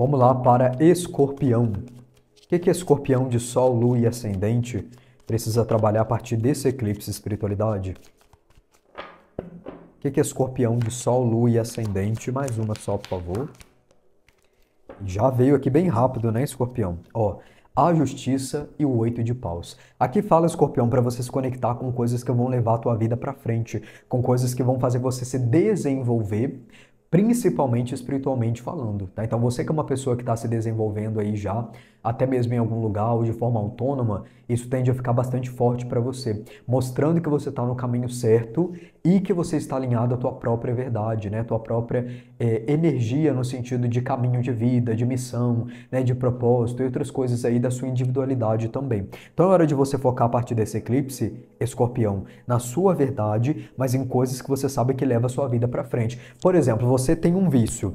Vamos lá para Escorpião. O que, que Escorpião de Sol, Lua e Ascendente precisa trabalhar a partir desse eclipse espiritualidade? O que, que Escorpião de Sol, Lua e Ascendente? Mais uma só, por favor. Já veio aqui bem rápido, né, Escorpião? Ó, a justiça e o oito de paus. Aqui fala escorpião para você se conectar com coisas que vão levar a tua vida para frente, com coisas que vão fazer você se desenvolver, principalmente espiritualmente falando. Tá? Então, você que é uma pessoa que está se desenvolvendo aí já, até mesmo em algum lugar ou de forma autônoma, isso tende a ficar bastante forte para você, mostrando que você está no caminho certo e que você está alinhado à tua própria verdade, né? Tua própria é, energia no sentido de caminho de vida, de missão, né? De propósito e outras coisas aí da sua individualidade também. Então, é hora de você focar a partir desse eclipse escorpião, na sua verdade, mas em coisas que você sabe que leva a sua vida para frente. Por exemplo, você tem um vício,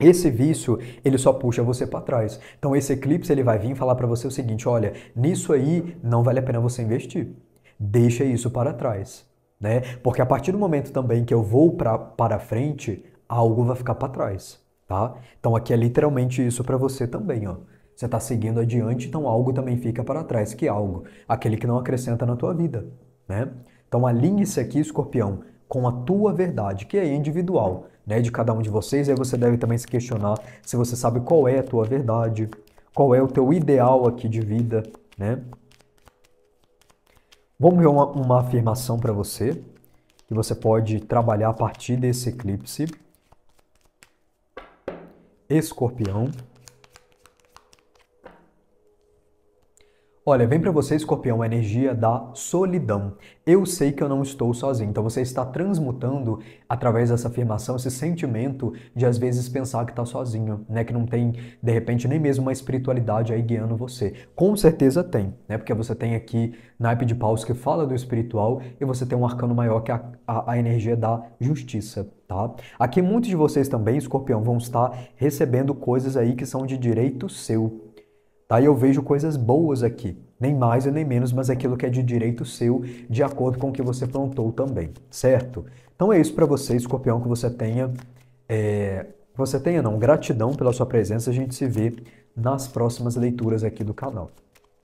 esse vício, ele só puxa você para trás. Então esse eclipse ele vai vir falar para você o seguinte, olha, nisso aí não vale a pena você investir. Deixa isso para trás, né? Porque a partir do momento também que eu vou para para frente, algo vai ficar para trás, tá? Então aqui é literalmente isso para você também, ó. Você está seguindo adiante, então algo também fica para trás. Que algo? Aquele que não acrescenta na tua vida. Né? Então alinhe-se aqui, escorpião, com a tua verdade, que é individual, né, de cada um de vocês. E aí você deve também se questionar se você sabe qual é a tua verdade, qual é o teu ideal aqui de vida, né? Vamos ver uma, uma afirmação para você que você pode trabalhar a partir desse eclipse. Escorpião, Olha, vem para você, escorpião, a energia da solidão. Eu sei que eu não estou sozinho. Então você está transmutando, através dessa afirmação, esse sentimento de às vezes pensar que está sozinho, né? Que não tem, de repente, nem mesmo uma espiritualidade aí guiando você. Com certeza tem, né? Porque você tem aqui naipe de paus que fala do espiritual e você tem um arcano maior que a, a, a energia da justiça. Tá? Aqui muitos de vocês também, escorpião, vão estar recebendo coisas aí que são de direito seu, Tá? E eu vejo coisas boas aqui, nem mais e nem menos, mas aquilo que é de direito seu, de acordo com o que você plantou também, certo? Então é isso para você, escorpião, que você tenha. É, você tenha, não, gratidão pela sua presença. A gente se vê nas próximas leituras aqui do canal.